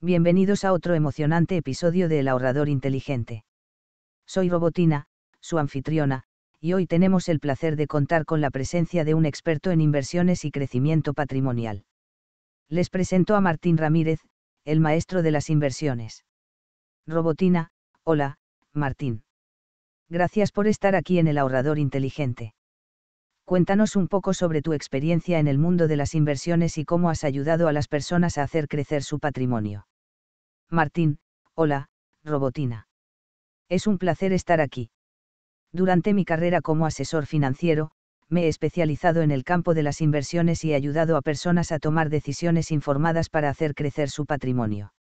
Bienvenidos a otro emocionante episodio de El ahorrador inteligente. Soy Robotina, su anfitriona, y hoy tenemos el placer de contar con la presencia de un experto en inversiones y crecimiento patrimonial. Les presento a Martín Ramírez, el maestro de las inversiones. Robotina, hola, Martín. Gracias por estar aquí en El ahorrador inteligente. Cuéntanos un poco sobre tu experiencia en el mundo de las inversiones y cómo has ayudado a las personas a hacer crecer su patrimonio. Martín, hola, Robotina. Es un placer estar aquí. Durante mi carrera como asesor financiero, me he especializado en el campo de las inversiones y he ayudado a personas a tomar decisiones informadas para hacer crecer su patrimonio.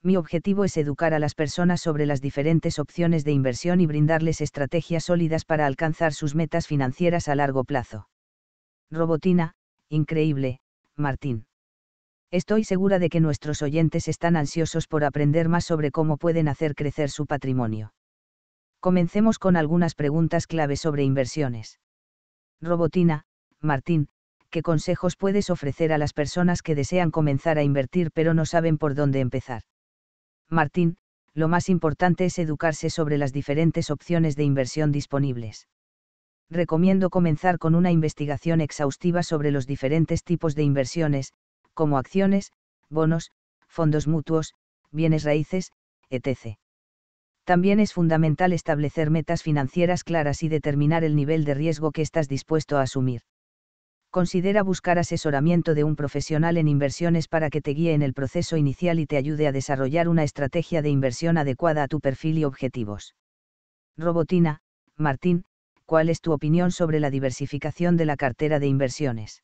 Mi objetivo es educar a las personas sobre las diferentes opciones de inversión y brindarles estrategias sólidas para alcanzar sus metas financieras a largo plazo. Robotina, increíble, Martín. Estoy segura de que nuestros oyentes están ansiosos por aprender más sobre cómo pueden hacer crecer su patrimonio. Comencemos con algunas preguntas clave sobre inversiones. Robotina, Martín, ¿qué consejos puedes ofrecer a las personas que desean comenzar a invertir pero no saben por dónde empezar? Martín, lo más importante es educarse sobre las diferentes opciones de inversión disponibles. Recomiendo comenzar con una investigación exhaustiva sobre los diferentes tipos de inversiones, como acciones, bonos, fondos mutuos, bienes raíces, etc. También es fundamental establecer metas financieras claras y determinar el nivel de riesgo que estás dispuesto a asumir. Considera buscar asesoramiento de un profesional en inversiones para que te guíe en el proceso inicial y te ayude a desarrollar una estrategia de inversión adecuada a tu perfil y objetivos. Robotina, Martín, ¿cuál es tu opinión sobre la diversificación de la cartera de inversiones?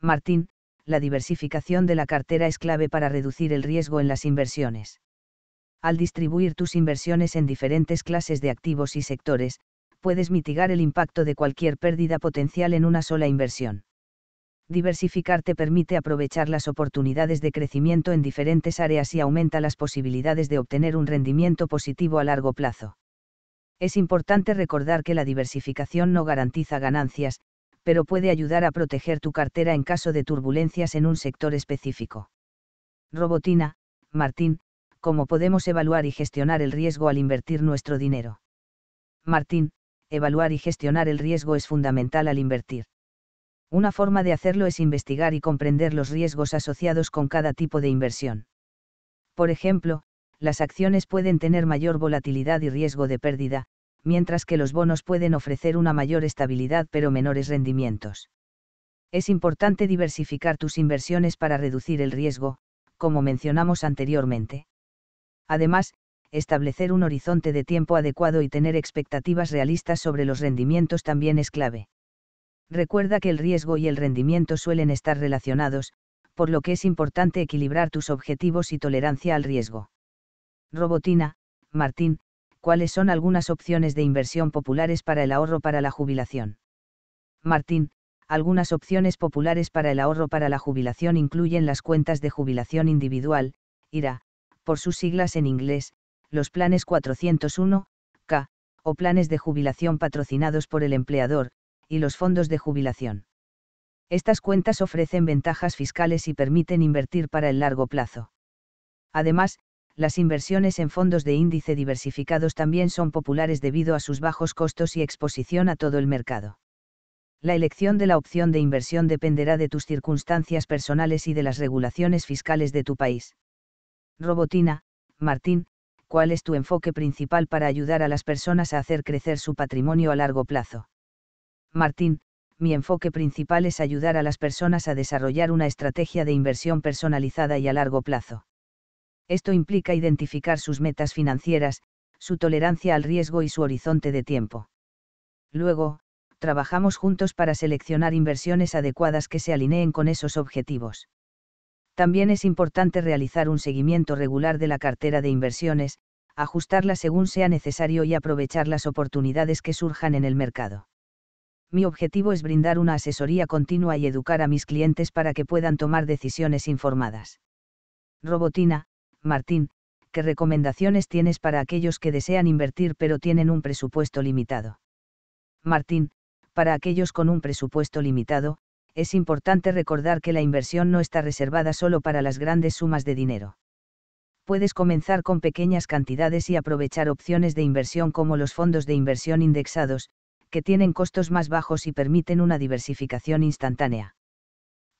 Martín, la diversificación de la cartera es clave para reducir el riesgo en las inversiones. Al distribuir tus inversiones en diferentes clases de activos y sectores, puedes mitigar el impacto de cualquier pérdida potencial en una sola inversión. Diversificar te permite aprovechar las oportunidades de crecimiento en diferentes áreas y aumenta las posibilidades de obtener un rendimiento positivo a largo plazo. Es importante recordar que la diversificación no garantiza ganancias, pero puede ayudar a proteger tu cartera en caso de turbulencias en un sector específico. Robotina, Martín, ¿cómo podemos evaluar y gestionar el riesgo al invertir nuestro dinero? Martín, evaluar y gestionar el riesgo es fundamental al invertir. Una forma de hacerlo es investigar y comprender los riesgos asociados con cada tipo de inversión. Por ejemplo, las acciones pueden tener mayor volatilidad y riesgo de pérdida, mientras que los bonos pueden ofrecer una mayor estabilidad pero menores rendimientos. Es importante diversificar tus inversiones para reducir el riesgo, como mencionamos anteriormente. Además, establecer un horizonte de tiempo adecuado y tener expectativas realistas sobre los rendimientos también es clave. Recuerda que el riesgo y el rendimiento suelen estar relacionados, por lo que es importante equilibrar tus objetivos y tolerancia al riesgo. Robotina, Martín, cuáles son algunas opciones de inversión populares para el ahorro para la jubilación. Martín, algunas opciones populares para el ahorro para la jubilación incluyen las cuentas de jubilación individual, IRA, por sus siglas en inglés, los planes 401, K, o planes de jubilación patrocinados por el empleador, y los fondos de jubilación. Estas cuentas ofrecen ventajas fiscales y permiten invertir para el largo plazo. Además, las inversiones en fondos de índice diversificados también son populares debido a sus bajos costos y exposición a todo el mercado. La elección de la opción de inversión dependerá de tus circunstancias personales y de las regulaciones fiscales de tu país. Robotina, Martín, ¿cuál es tu enfoque principal para ayudar a las personas a hacer crecer su patrimonio a largo plazo? Martín, mi enfoque principal es ayudar a las personas a desarrollar una estrategia de inversión personalizada y a largo plazo esto implica identificar sus metas financieras, su tolerancia al riesgo y su horizonte de tiempo. Luego, trabajamos juntos para seleccionar inversiones adecuadas que se alineen con esos objetivos. También es importante realizar un seguimiento regular de la cartera de inversiones, ajustarla según sea necesario y aprovechar las oportunidades que surjan en el mercado. Mi objetivo es brindar una asesoría continua y educar a mis clientes para que puedan tomar decisiones informadas. Robotina, Martín, ¿qué recomendaciones tienes para aquellos que desean invertir pero tienen un presupuesto limitado? Martín, para aquellos con un presupuesto limitado, es importante recordar que la inversión no está reservada solo para las grandes sumas de dinero. Puedes comenzar con pequeñas cantidades y aprovechar opciones de inversión como los fondos de inversión indexados, que tienen costos más bajos y permiten una diversificación instantánea.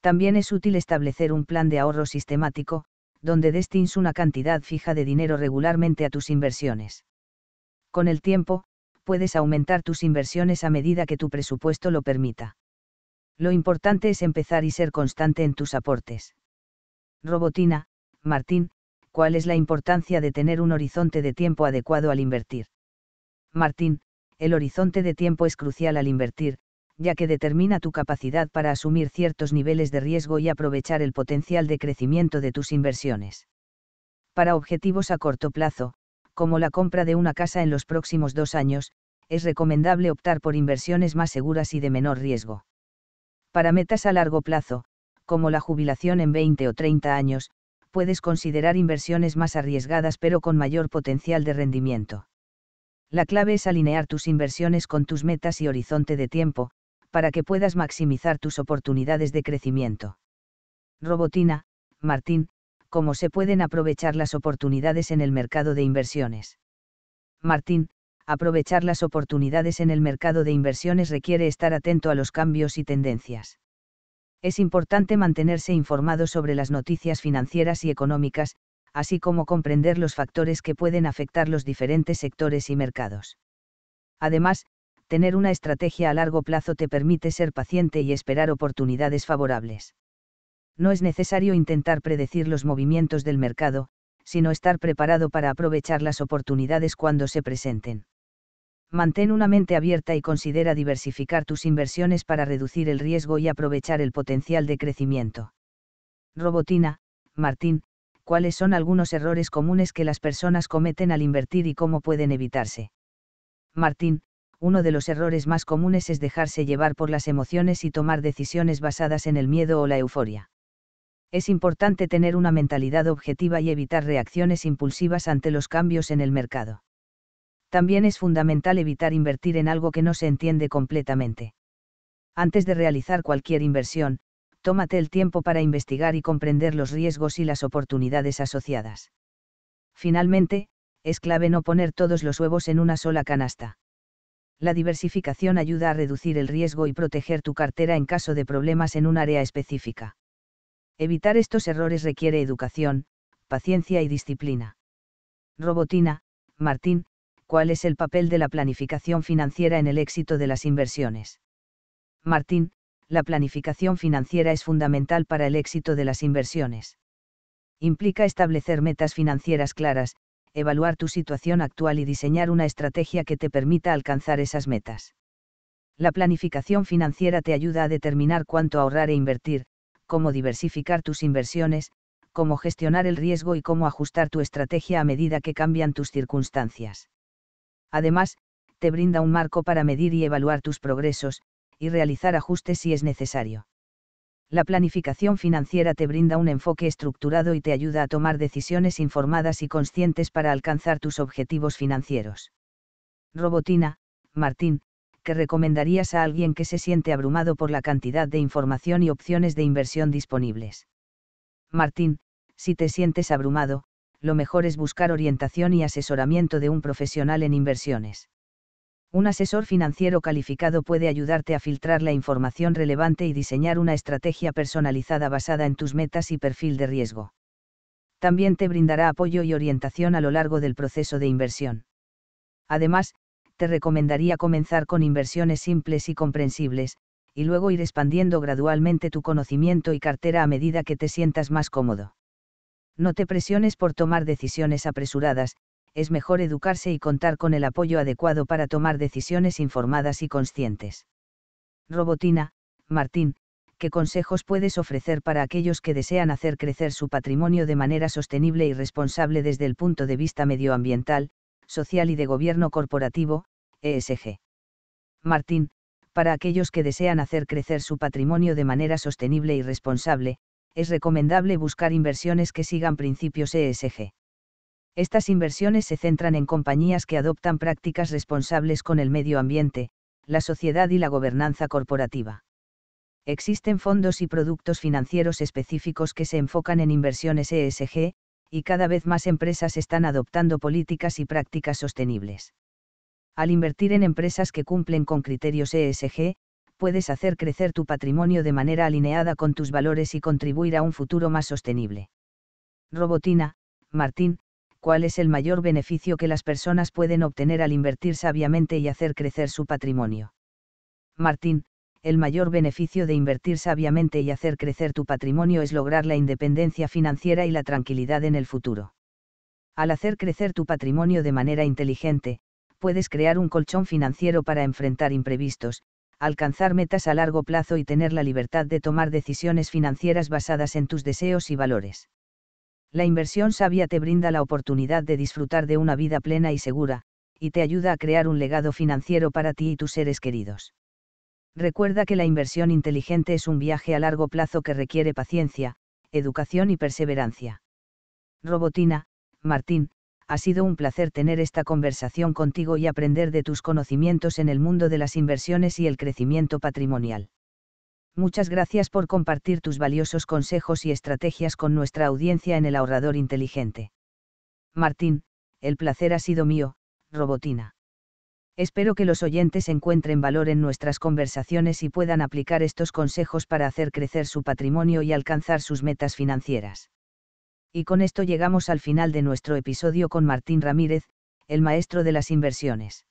También es útil establecer un plan de ahorro sistemático, donde destines una cantidad fija de dinero regularmente a tus inversiones. Con el tiempo, puedes aumentar tus inversiones a medida que tu presupuesto lo permita. Lo importante es empezar y ser constante en tus aportes. Robotina, Martín, ¿cuál es la importancia de tener un horizonte de tiempo adecuado al invertir? Martín, el horizonte de tiempo es crucial al invertir, ya que determina tu capacidad para asumir ciertos niveles de riesgo y aprovechar el potencial de crecimiento de tus inversiones. Para objetivos a corto plazo, como la compra de una casa en los próximos dos años, es recomendable optar por inversiones más seguras y de menor riesgo. Para metas a largo plazo, como la jubilación en 20 o 30 años, puedes considerar inversiones más arriesgadas pero con mayor potencial de rendimiento. La clave es alinear tus inversiones con tus metas y horizonte de tiempo, para que puedas maximizar tus oportunidades de crecimiento. Robotina, Martín, cómo se pueden aprovechar las oportunidades en el mercado de inversiones. Martín, aprovechar las oportunidades en el mercado de inversiones requiere estar atento a los cambios y tendencias. Es importante mantenerse informado sobre las noticias financieras y económicas, así como comprender los factores que pueden afectar los diferentes sectores y mercados. Además, tener una estrategia a largo plazo te permite ser paciente y esperar oportunidades favorables. No es necesario intentar predecir los movimientos del mercado, sino estar preparado para aprovechar las oportunidades cuando se presenten. Mantén una mente abierta y considera diversificar tus inversiones para reducir el riesgo y aprovechar el potencial de crecimiento. Robotina, Martín, ¿cuáles son algunos errores comunes que las personas cometen al invertir y cómo pueden evitarse? Martín, uno de los errores más comunes es dejarse llevar por las emociones y tomar decisiones basadas en el miedo o la euforia. Es importante tener una mentalidad objetiva y evitar reacciones impulsivas ante los cambios en el mercado. También es fundamental evitar invertir en algo que no se entiende completamente. Antes de realizar cualquier inversión, tómate el tiempo para investigar y comprender los riesgos y las oportunidades asociadas. Finalmente, es clave no poner todos los huevos en una sola canasta la diversificación ayuda a reducir el riesgo y proteger tu cartera en caso de problemas en un área específica. Evitar estos errores requiere educación, paciencia y disciplina. Robotina, Martín, ¿cuál es el papel de la planificación financiera en el éxito de las inversiones? Martín, la planificación financiera es fundamental para el éxito de las inversiones. Implica establecer metas financieras claras, evaluar tu situación actual y diseñar una estrategia que te permita alcanzar esas metas. La planificación financiera te ayuda a determinar cuánto ahorrar e invertir, cómo diversificar tus inversiones, cómo gestionar el riesgo y cómo ajustar tu estrategia a medida que cambian tus circunstancias. Además, te brinda un marco para medir y evaluar tus progresos, y realizar ajustes si es necesario la planificación financiera te brinda un enfoque estructurado y te ayuda a tomar decisiones informadas y conscientes para alcanzar tus objetivos financieros. Robotina, Martín, ¿qué recomendarías a alguien que se siente abrumado por la cantidad de información y opciones de inversión disponibles? Martín, si te sientes abrumado, lo mejor es buscar orientación y asesoramiento de un profesional en inversiones. Un asesor financiero calificado puede ayudarte a filtrar la información relevante y diseñar una estrategia personalizada basada en tus metas y perfil de riesgo. También te brindará apoyo y orientación a lo largo del proceso de inversión. Además, te recomendaría comenzar con inversiones simples y comprensibles, y luego ir expandiendo gradualmente tu conocimiento y cartera a medida que te sientas más cómodo. No te presiones por tomar decisiones apresuradas, es mejor educarse y contar con el apoyo adecuado para tomar decisiones informadas y conscientes. Robotina, Martín, ¿qué consejos puedes ofrecer para aquellos que desean hacer crecer su patrimonio de manera sostenible y responsable desde el punto de vista medioambiental, social y de gobierno corporativo, ESG? Martín, para aquellos que desean hacer crecer su patrimonio de manera sostenible y responsable, es recomendable buscar inversiones que sigan principios ESG. Estas inversiones se centran en compañías que adoptan prácticas responsables con el medio ambiente, la sociedad y la gobernanza corporativa. Existen fondos y productos financieros específicos que se enfocan en inversiones ESG, y cada vez más empresas están adoptando políticas y prácticas sostenibles. Al invertir en empresas que cumplen con criterios ESG, puedes hacer crecer tu patrimonio de manera alineada con tus valores y contribuir a un futuro más sostenible. Robotina, Martín, cuál es el mayor beneficio que las personas pueden obtener al invertir sabiamente y hacer crecer su patrimonio. Martín, el mayor beneficio de invertir sabiamente y hacer crecer tu patrimonio es lograr la independencia financiera y la tranquilidad en el futuro. Al hacer crecer tu patrimonio de manera inteligente, puedes crear un colchón financiero para enfrentar imprevistos, alcanzar metas a largo plazo y tener la libertad de tomar decisiones financieras basadas en tus deseos y valores. La inversión sabia te brinda la oportunidad de disfrutar de una vida plena y segura, y te ayuda a crear un legado financiero para ti y tus seres queridos. Recuerda que la inversión inteligente es un viaje a largo plazo que requiere paciencia, educación y perseverancia. Robotina, Martín, ha sido un placer tener esta conversación contigo y aprender de tus conocimientos en el mundo de las inversiones y el crecimiento patrimonial. Muchas gracias por compartir tus valiosos consejos y estrategias con nuestra audiencia en el ahorrador inteligente. Martín, el placer ha sido mío, Robotina. Espero que los oyentes encuentren valor en nuestras conversaciones y puedan aplicar estos consejos para hacer crecer su patrimonio y alcanzar sus metas financieras. Y con esto llegamos al final de nuestro episodio con Martín Ramírez, el maestro de las inversiones.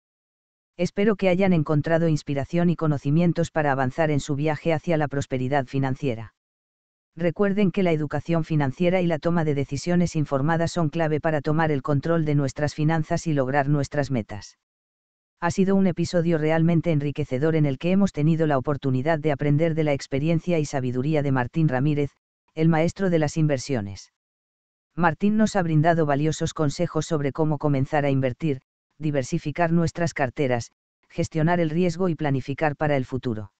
Espero que hayan encontrado inspiración y conocimientos para avanzar en su viaje hacia la prosperidad financiera. Recuerden que la educación financiera y la toma de decisiones informadas son clave para tomar el control de nuestras finanzas y lograr nuestras metas. Ha sido un episodio realmente enriquecedor en el que hemos tenido la oportunidad de aprender de la experiencia y sabiduría de Martín Ramírez, el maestro de las inversiones. Martín nos ha brindado valiosos consejos sobre cómo comenzar a invertir, diversificar nuestras carteras, gestionar el riesgo y planificar para el futuro.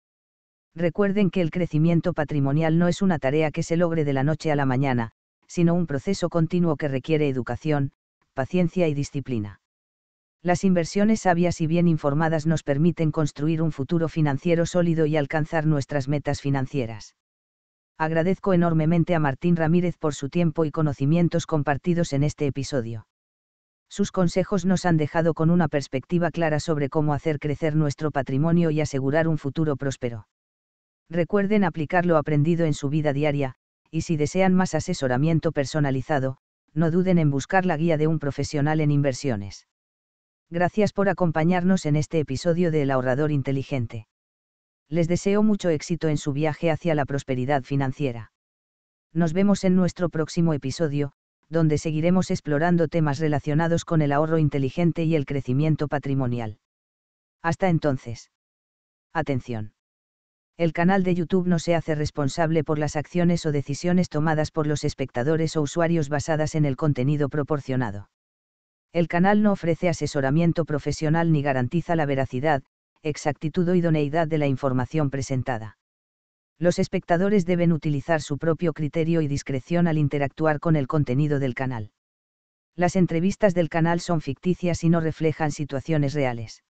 Recuerden que el crecimiento patrimonial no es una tarea que se logre de la noche a la mañana, sino un proceso continuo que requiere educación, paciencia y disciplina. Las inversiones sabias y bien informadas nos permiten construir un futuro financiero sólido y alcanzar nuestras metas financieras. Agradezco enormemente a Martín Ramírez por su tiempo y conocimientos compartidos en este episodio. Sus consejos nos han dejado con una perspectiva clara sobre cómo hacer crecer nuestro patrimonio y asegurar un futuro próspero. Recuerden aplicar lo aprendido en su vida diaria, y si desean más asesoramiento personalizado, no duden en buscar la guía de un profesional en inversiones. Gracias por acompañarnos en este episodio de El ahorrador inteligente. Les deseo mucho éxito en su viaje hacia la prosperidad financiera. Nos vemos en nuestro próximo episodio, donde seguiremos explorando temas relacionados con el ahorro inteligente y el crecimiento patrimonial. Hasta entonces. Atención. El canal de YouTube no se hace responsable por las acciones o decisiones tomadas por los espectadores o usuarios basadas en el contenido proporcionado. El canal no ofrece asesoramiento profesional ni garantiza la veracidad, exactitud o idoneidad de la información presentada los espectadores deben utilizar su propio criterio y discreción al interactuar con el contenido del canal. Las entrevistas del canal son ficticias y no reflejan situaciones reales.